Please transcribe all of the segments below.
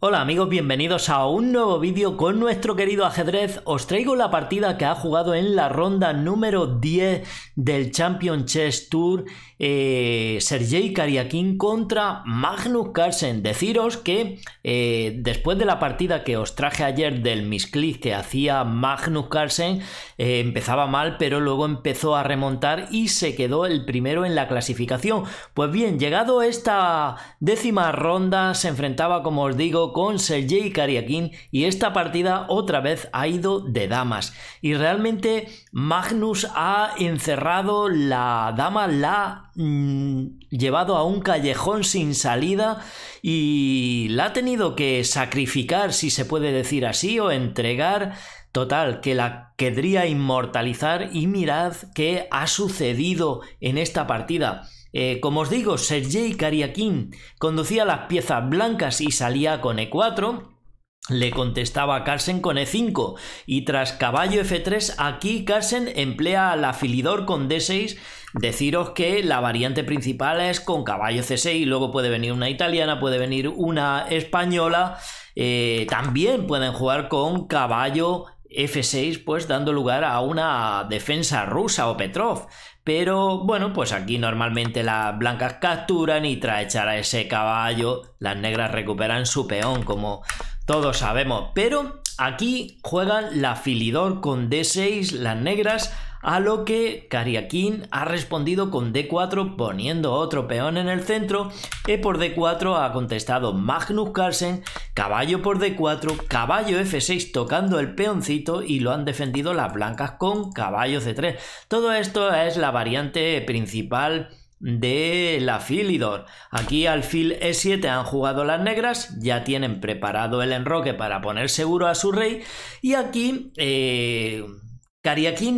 Hola amigos, bienvenidos a un nuevo vídeo con nuestro querido ajedrez. Os traigo la partida que ha jugado en la ronda número 10 del Champion Chess Tour eh, Sergei Kariakin contra Magnus Carlsen. Deciros que eh, después de la partida que os traje ayer del misclick que hacía Magnus Carlsen, eh, empezaba mal, pero luego empezó a remontar y se quedó el primero en la clasificación. Pues bien, llegado esta décima ronda, se enfrentaba, como os digo, con Sergei Kariakin y esta partida otra vez ha ido de damas. Y realmente Magnus ha encerrado la dama, la ha mm, llevado a un callejón sin salida y la ha tenido que sacrificar, si se puede decir así, o entregar Total, que la querría inmortalizar y mirad qué ha sucedido en esta partida. Eh, como os digo, Sergei Kariakin conducía las piezas blancas y salía con E4. Le contestaba a Carlsen con E5 y tras caballo F3 aquí Carsen emplea al afilidor con D6 Deciros que la variante principal es con caballo C6, luego puede venir una italiana, puede venir una española, eh, también pueden jugar con caballo F6 pues dando lugar a una defensa rusa o Petrov. Pero bueno, pues aquí normalmente las blancas capturan y tras echar a ese caballo las negras recuperan su peón como todos sabemos. Pero aquí juegan la filidor con D6 las negras a lo que Kariakin ha respondido con D4 poniendo otro peón en el centro. y por D4 ha contestado Magnus Carlsen Caballo por D4, caballo F6 tocando el peoncito y lo han defendido las blancas con caballo C3. Todo esto es la variante principal de la Filidor. Aquí alfil E7 han jugado las negras, ya tienen preparado el enroque para poner seguro a su rey y aquí eh,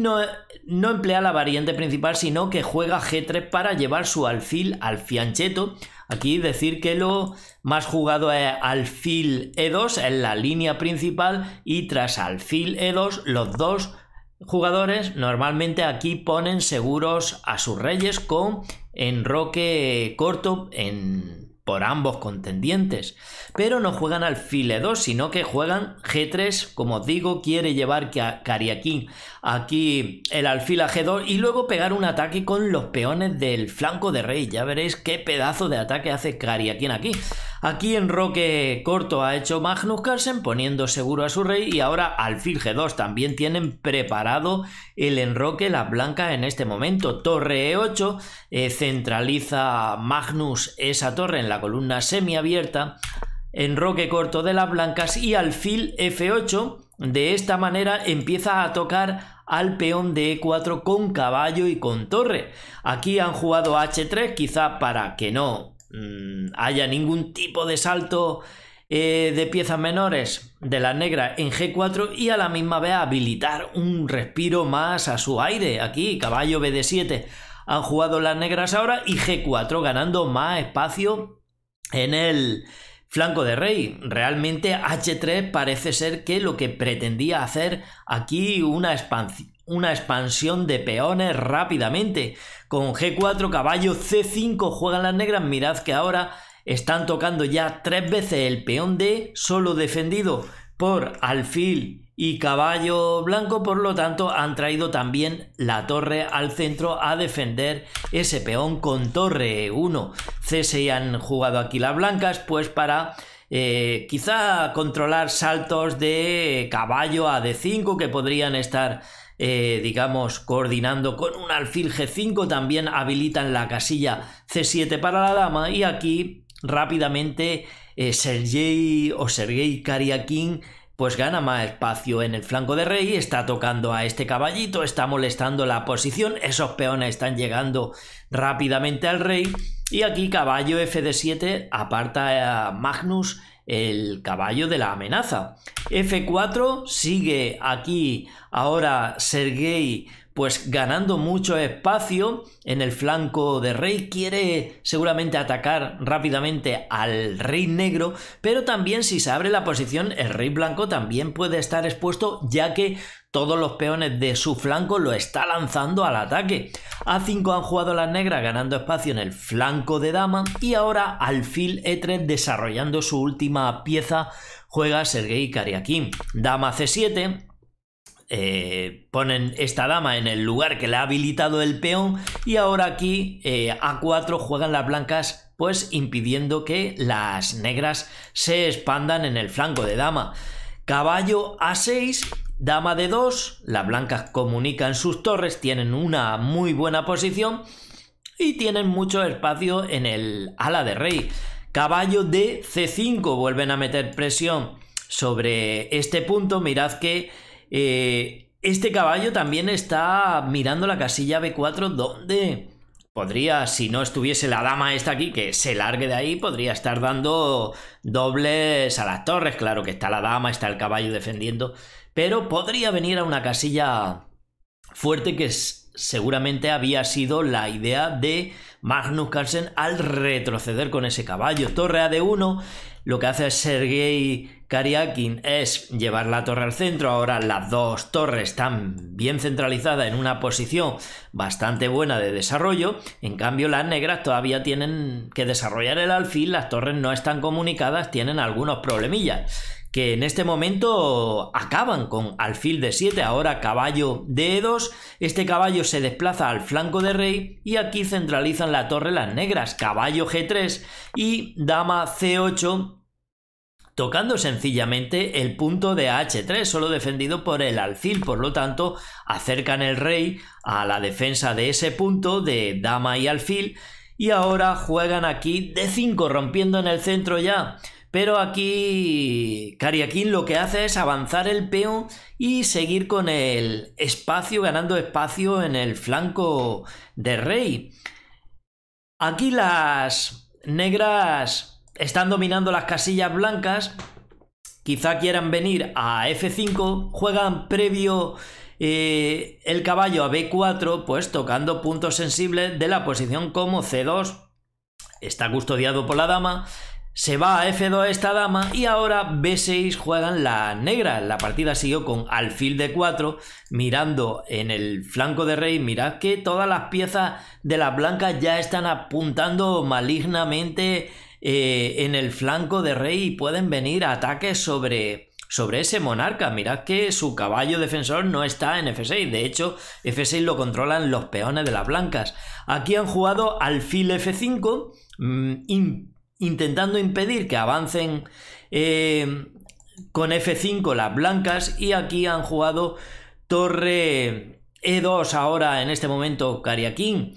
no, no emplea la variante principal sino que juega G3 para llevar su alfil al fiancheto Aquí decir que lo más jugado es alfil E2 en la línea principal y tras alfil E2 los dos jugadores normalmente aquí ponen seguros a sus reyes con enroque corto en por ambos contendientes, pero no juegan alfil 2 sino que juegan G3, como os digo, quiere llevar a Cariaquín aquí el alfil a G2 y luego pegar un ataque con los peones del flanco de rey, ya veréis qué pedazo de ataque hace Cariaquín aquí, Aquí en Roque Corto ha hecho Magnus Carlsen poniendo seguro a su rey y ahora alfil G2 también tienen preparado el enroque las blancas en este momento. Torre E8 eh, centraliza Magnus esa torre en la columna semiabierta, enroque corto de las blancas y alfil F8. De esta manera empieza a tocar al peón de E4 con caballo y con torre. Aquí han jugado H3 quizá para que no Mm, haya ningún tipo de salto eh, de piezas menores de la negra en G4 y a la misma vez habilitar un respiro más a su aire. Aquí, caballo BD7 han jugado las negras ahora y G4 ganando más espacio en el flanco de rey. Realmente H3 parece ser que lo que pretendía hacer aquí una expansión una expansión de peones rápidamente. Con G4, caballo, C5 juegan las negras. Mirad que ahora están tocando ya tres veces el peón D, solo defendido por alfil y caballo blanco. Por lo tanto, han traído también la torre al centro a defender ese peón con torre 1. C6 han jugado aquí las blancas, pues para eh, quizá controlar saltos de caballo a D5 que podrían estar, eh, digamos, coordinando con un alfil G5. También habilitan la casilla C7 para la dama. Y aquí rápidamente eh, Sergei o Sergei Kariakin pues gana más espacio en el flanco de rey, está tocando a este caballito, está molestando la posición, esos peones están llegando rápidamente al rey y aquí caballo f de 7 aparta a Magnus el caballo de la amenaza. f4 sigue aquí ahora Sergei pues ganando mucho espacio en el flanco de rey, quiere seguramente atacar rápidamente al rey negro, pero también si se abre la posición, el rey blanco también puede estar expuesto ya que todos los peones de su flanco lo está lanzando al ataque. A5 han jugado las negras ganando espacio en el flanco de dama y ahora alfil E3 desarrollando su última pieza juega Sergei Kariakin. Dama C7, eh, ponen esta dama en el lugar que le ha habilitado el peón y ahora aquí eh, A4 juegan las blancas pues impidiendo que las negras se expandan en el flanco de dama. Caballo A6, dama de 2, las blancas comunican sus torres, tienen una muy buena posición y tienen mucho espacio en el ala de rey. Caballo de C5, vuelven a meter presión sobre este punto, mirad que eh, este caballo también está mirando la casilla B4 donde podría, si no estuviese la dama esta aquí, que se largue de ahí, podría estar dando dobles a las torres. Claro que está la dama, está el caballo defendiendo, pero podría venir a una casilla fuerte que seguramente había sido la idea de Magnus Carlsen al retroceder con ese caballo. Torre a de 1 lo que hace Sergei Kariakin es llevar la torre al centro, ahora las dos torres están bien centralizadas en una posición bastante buena de desarrollo, en cambio las negras todavía tienen que desarrollar el alfil, las torres no están comunicadas, tienen algunos problemillas que en este momento acaban con alfil de 7, ahora caballo de 2 este caballo se desplaza al flanco de rey y aquí centralizan la torre las negras, caballo G3 y dama C8 tocando sencillamente el punto de H3, solo defendido por el alfil, por lo tanto acercan el rey a la defensa de ese punto de dama y alfil y ahora juegan aquí D5 rompiendo en el centro ya. Pero aquí Kariakin lo que hace es avanzar el peón y seguir con el espacio, ganando espacio en el flanco de rey. Aquí las negras están dominando las casillas blancas, quizá quieran venir a F5, juegan previo eh, el caballo a B4, pues tocando puntos sensibles de la posición como C2, está custodiado por la dama, se va a F2 esta dama y ahora B6 juegan la negra. La partida siguió con alfil de 4 mirando en el flanco de rey. Mirad que todas las piezas de las blancas ya están apuntando malignamente eh, en el flanco de rey pueden venir ataques sobre, sobre ese monarca. Mirad que su caballo defensor no está en F6. De hecho, F6 lo controlan los peones de las blancas. Aquí han jugado alfil F5, mm, intentando impedir que avancen eh, con F5 las blancas. Y aquí han jugado torre E2 ahora en este momento Cariaquín.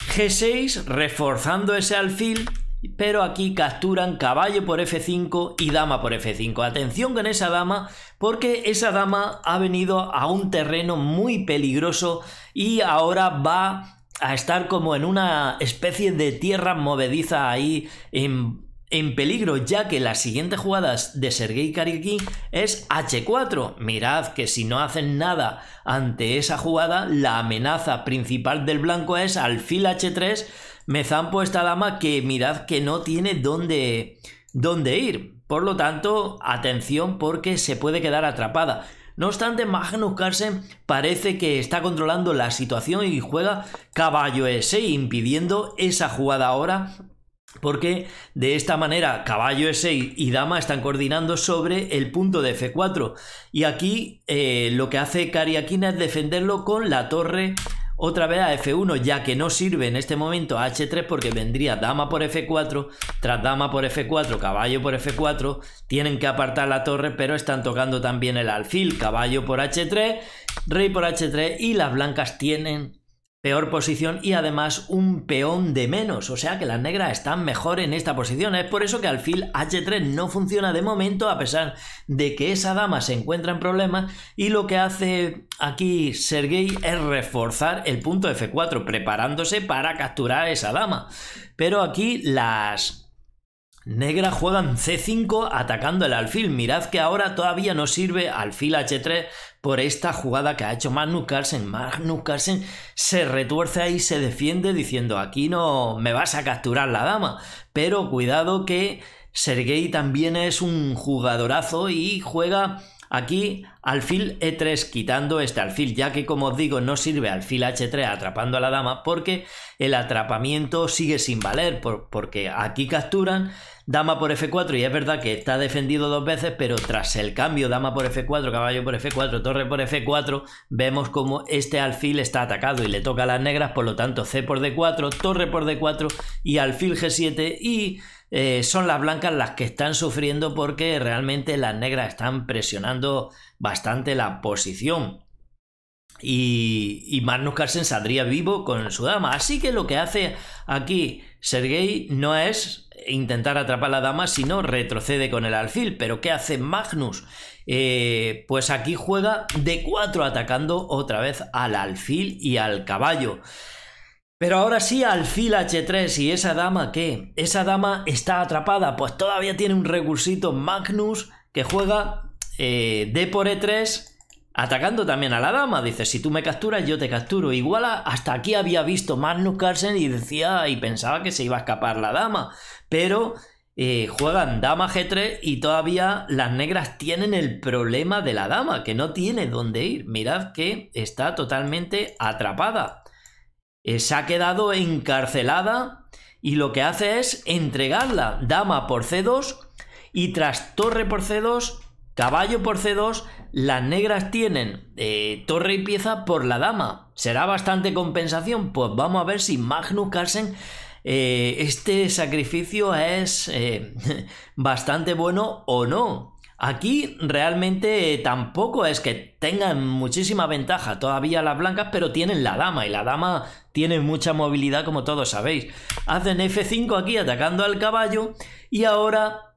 G6 reforzando ese alfil pero aquí capturan caballo por f5 y dama por f5. Atención con esa dama, porque esa dama ha venido a un terreno muy peligroso y ahora va a estar como en una especie de tierra movediza ahí en, peligro, ya que las siguientes jugadas de Sergei Kariki es h4. Mirad que si no hacen nada ante esa jugada, la amenaza principal del blanco es alfil h3 me zampo esta dama que mirad que no tiene dónde, dónde ir. Por lo tanto, atención porque se puede quedar atrapada. No obstante, Magnus Carlsen parece que está controlando la situación y juega caballo E6 impidiendo esa jugada ahora. Porque de esta manera caballo E6 y dama están coordinando sobre el punto de F4. Y aquí eh, lo que hace Kariakina es defenderlo con la torre otra vez a F1, ya que no sirve en este momento a H3 porque vendría dama por F4, tras dama por F4, caballo por F4, tienen que apartar la torre, pero están tocando también el alfil, caballo por H3, rey por H3 y las blancas tienen peor posición y además un peón de menos, o sea que las negras están mejor en esta posición. Es por eso que alfil h3 no funciona de momento a pesar de que esa dama se encuentra en problemas y lo que hace aquí Sergei es reforzar el punto f4 preparándose para capturar esa dama. Pero aquí las Negra juega en C5 atacando el alfil. Mirad que ahora todavía no sirve alfil H3 por esta jugada que ha hecho Magnus Carlsen. Magnus Carlsen se retuerce ahí, se defiende diciendo aquí no me vas a capturar la dama. Pero cuidado que Sergei también es un jugadorazo y juega aquí alfil E3 quitando este alfil, ya que como os digo no sirve alfil H3 atrapando a la dama porque el atrapamiento sigue sin valer, porque aquí capturan dama por F4, y es verdad que está defendido dos veces, pero tras el cambio dama por F4, caballo por F4, torre por F4, vemos como este alfil está atacado y le toca a las negras, por lo tanto C por D4, torre por D4 y alfil G7 y... Eh, son las blancas las que están sufriendo porque realmente las negras están presionando bastante la posición y, Magnus Carlsen saldría vivo con su dama. Así que lo que hace aquí Sergei no es intentar atrapar a la dama, sino retrocede con el alfil. Pero ¿qué hace Magnus? Eh, pues aquí juega d 4 atacando otra vez al alfil y al caballo. Pero ahora sí, alfil H3 y esa dama ¿qué? esa dama está atrapada, pues todavía tiene un recursito Magnus que juega eh, D por E3 Atacando también a la dama, dice, si tú me capturas, yo te capturo. Igual hasta aquí había visto Magnus Carlsen y decía y pensaba que se iba a escapar la dama. Pero eh, juegan dama G3 y todavía las negras tienen el problema de la dama, que no tiene dónde ir. Mirad que está totalmente atrapada. Eh, se ha quedado encarcelada y lo que hace es entregarla. Dama por C2 y tras torre por C2, caballo por C2 las negras tienen eh, torre y pieza por la dama. ¿Será bastante compensación? Pues vamos a ver si Magnus Carlsen eh, este sacrificio es eh, bastante bueno o no. Aquí realmente tampoco es que tengan muchísima ventaja todavía las blancas, pero tienen la dama y la dama tiene mucha movilidad como todos sabéis. Hacen F5 aquí atacando al caballo y ahora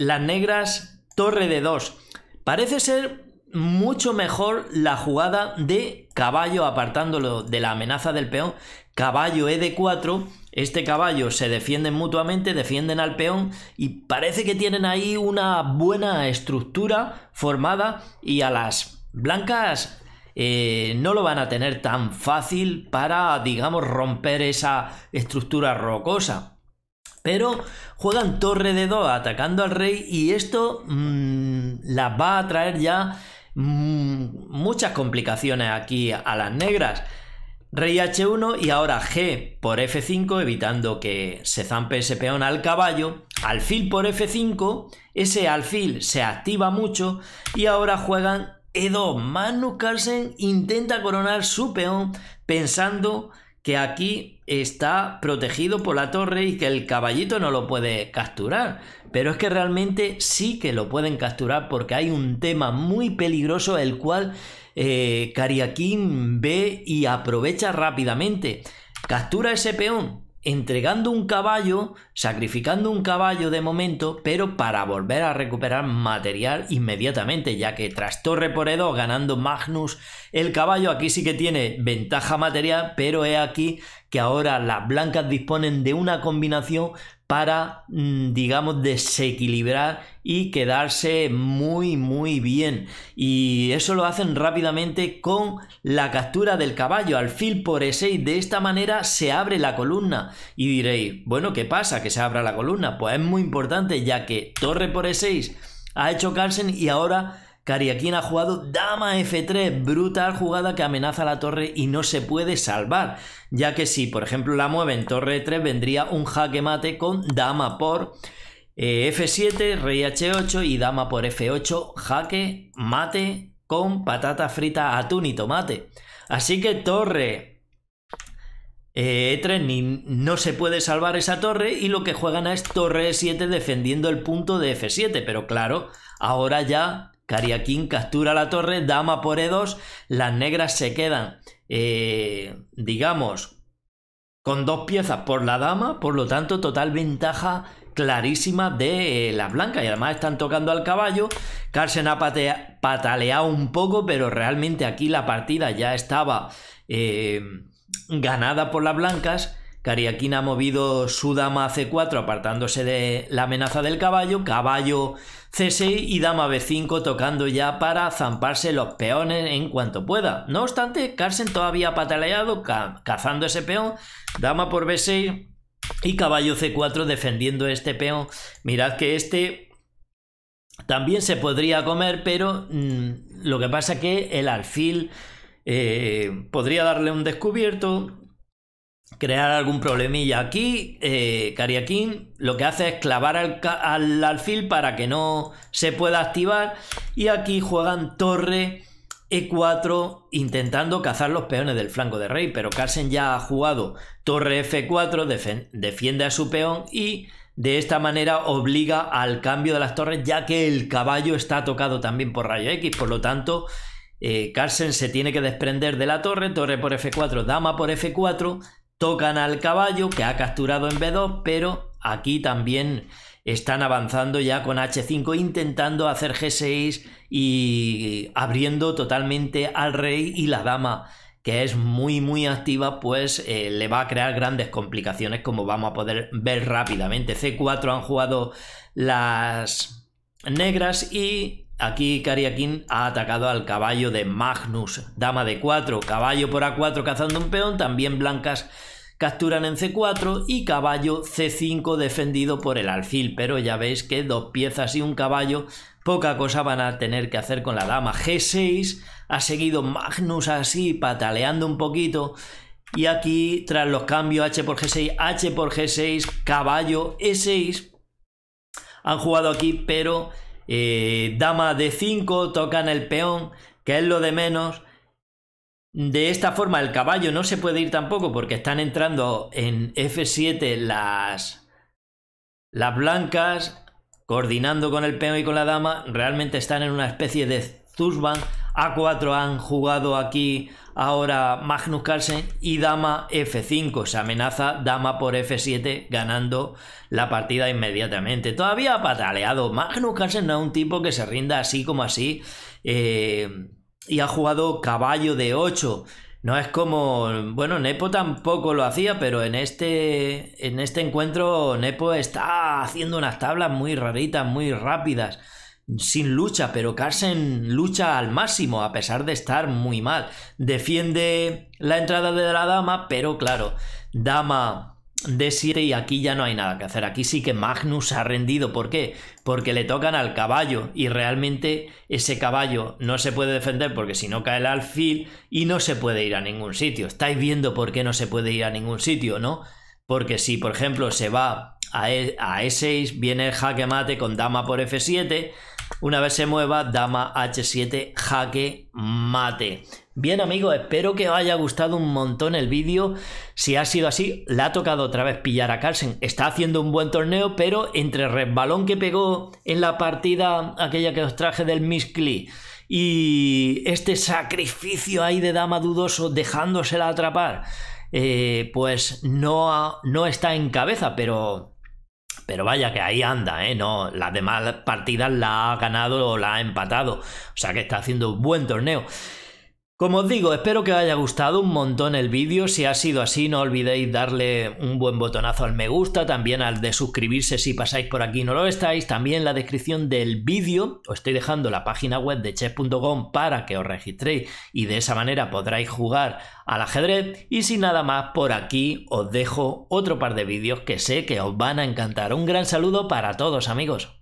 las negras torre de 2. Parece ser mucho mejor la jugada de caballo apartándolo de la amenaza del peón. Caballo de 4 este caballo se defienden mutuamente, defienden al peón y parece que tienen ahí una buena estructura formada y a las blancas eh, no lo van a tener tan fácil para, digamos, romper esa estructura rocosa. Pero juegan torre de 2 atacando al rey y esto mm, las va a traer ya mm, muchas complicaciones aquí a las negras. Rey H1 y ahora G por F5 evitando que se zampe ese peón al caballo. Alfil por F5, ese alfil se activa mucho y ahora juegan E2. Magnus Carlsen intenta coronar su peón pensando que aquí está protegido por la torre y que el caballito no lo puede capturar. Pero es que realmente sí que lo pueden capturar porque hay un tema muy peligroso el cual eh, Kariakin ve y aprovecha rápidamente. Captura ese peón, entregando un caballo, sacrificando un caballo de momento, pero para volver a recuperar material inmediatamente, ya que tras torre por edo ganando Magnus el caballo, aquí sí que tiene ventaja material, pero es aquí que ahora las blancas disponen de una combinación para, mm, digamos, desequilibrar y quedarse muy, muy bien. Y eso lo hacen rápidamente con la captura del caballo, alfil por E6. De esta manera se abre la columna. Y diréis, bueno, ¿qué pasa que se abra la columna? Pues es muy importante ya que torre por E6 ha hecho Carlsen y ahora aquí ha jugado dama f3, brutal jugada que amenaza la torre y no se puede salvar, ya que si por ejemplo la mueven torre e3 vendría un jaque mate con dama por eh, f7, rey h8 y dama por f8, jaque mate con patata frita, atún y tomate. Así que torre E3 eh, e no se puede salvar esa torre y lo que juegan es torre E7 defendiendo el punto de F7, pero claro, ahora ya Cariaquín captura la torre, dama por E2, las negras se quedan, eh, digamos, con dos piezas por la dama, por lo tanto, total ventaja clarísima de eh, las blancas. Y además están tocando al caballo. Carsen ha pataleado un poco, pero realmente aquí la partida ya estaba eh, ganada por las blancas. Cariaquín ha movido su dama a c4 apartándose de la amenaza del caballo, caballo c6 y dama b5 tocando ya para zamparse los peones en cuanto pueda. No obstante, Carsen todavía ha pataleado cazando ese peón, dama por b6 y caballo c4 defendiendo este peón. Mirad que este también se podría comer, pero mm, lo que pasa que el alfil eh, podría darle un descubierto, crear algún problemilla aquí, eh, Kariakin lo que hace es clavar al, alfil para que no se pueda activar y aquí juegan torre e4 intentando cazar los peones del flanco de rey, pero Carsen ya ha jugado torre f4, defiende a su peón y de esta manera obliga al cambio de las torres ya que el caballo está tocado también por rayo X, por lo tanto eh, se tiene que desprender de la torre, torre por f4, dama por f4, Tocan al caballo que ha capturado en B2, pero aquí también están avanzando ya con H5 intentando hacer G6 y abriendo totalmente al rey y la dama que es muy muy activa pues eh, le va a crear grandes complicaciones como vamos a poder ver rápidamente C4 han jugado las negras y Aquí Kariakin ha atacado al caballo de Magnus. Dama de 4, caballo por A4 cazando un peón. También blancas capturan en C4 y caballo C5 defendido por el alfil. Pero ya veis que dos piezas y un caballo poca cosa van a tener que hacer con la dama. G6 ha seguido Magnus así pataleando un poquito. Y aquí tras los cambios H por G6, H por G6, caballo E6. Han jugado aquí pero eh, dama de 5, tocan el peón, que es lo de menos. De esta forma el caballo no se puede ir tampoco porque están entrando en F7 las, las blancas, coordinando con el peón y con la dama, realmente están en una especie de Zuzban a4 han jugado aquí ahora Magnus Carlsen y dama F5. Se amenaza dama por F7 ganando la partida inmediatamente. Todavía ha pataleado. Magnus Carlsen no es un tipo que se rinda así como así. Eh, y ha jugado caballo de 8. No es como, bueno, Nepo tampoco lo hacía, pero en este, en este encuentro Nepo está haciendo unas tablas muy raritas, muy rápidas sin lucha, pero Carson lucha al máximo a pesar de estar muy mal. Defiende la entrada de la dama, pero claro, dama de 7 y aquí ya no hay nada que hacer. Aquí sí que Magnus ha rendido. ¿Por qué? Porque le tocan al caballo y realmente ese caballo no se puede defender porque si no cae el alfil y no se puede ir a ningún sitio. Estáis viendo por qué no se puede ir a ningún sitio, ¿no? Porque si, por ejemplo, se va a, e, a E6, viene el jaque mate con dama por F7, una vez se mueva, dama h7, jaque mate. Bien amigos, espero que os haya gustado un montón el vídeo. Si ha sido así, le ha tocado otra vez pillar a Carlsen. Está haciendo un buen torneo, pero entre el resbalón que pegó en la partida aquella que os traje del miscli y este sacrificio ahí de dama dudoso dejándosela atrapar, eh, pues no, no está en cabeza, pero pero vaya que ahí anda, ¿eh? No, las demás partidas la ha ganado o la ha empatado. O sea que está haciendo un buen torneo. Como os digo, espero que os haya gustado un montón el vídeo, si ha sido así no olvidéis darle un buen botonazo al me gusta, también al de suscribirse si pasáis por aquí y no lo estáis, también en la descripción del vídeo os estoy dejando la página web de chess.com para que os registréis y de esa manera podréis jugar al ajedrez y sin nada más por aquí os dejo otro par de vídeos que sé que os van a encantar. Un gran saludo para todos amigos.